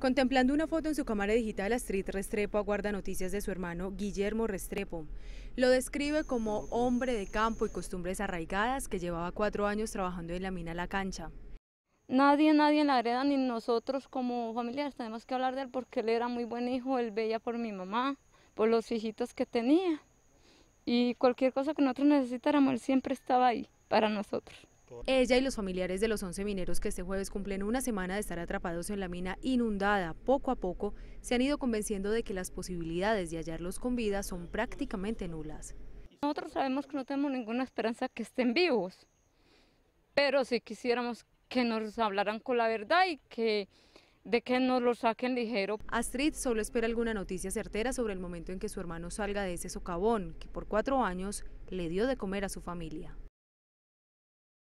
Contemplando una foto en su cámara digital, Astrid Restrepo aguarda noticias de su hermano Guillermo Restrepo. Lo describe como hombre de campo y costumbres arraigadas que llevaba cuatro años trabajando en la mina La Cancha. Nadie, nadie en la hereda ni nosotros como familiares tenemos que hablar de él porque él era muy buen hijo, él veía por mi mamá, por los hijitos que tenía. Y cualquier cosa que nosotros necesitáramos, él siempre estaba ahí para nosotros. Ella y los familiares de los 11 mineros que este jueves cumplen una semana de estar atrapados en la mina inundada poco a poco se han ido convenciendo de que las posibilidades de hallarlos con vida son prácticamente nulas. Nosotros sabemos que no tenemos ninguna esperanza que estén vivos, pero si quisiéramos que nos hablaran con la verdad y que de que nos lo saquen ligero. Astrid solo espera alguna noticia certera sobre el momento en que su hermano salga de ese socavón que por cuatro años le dio de comer a su familia.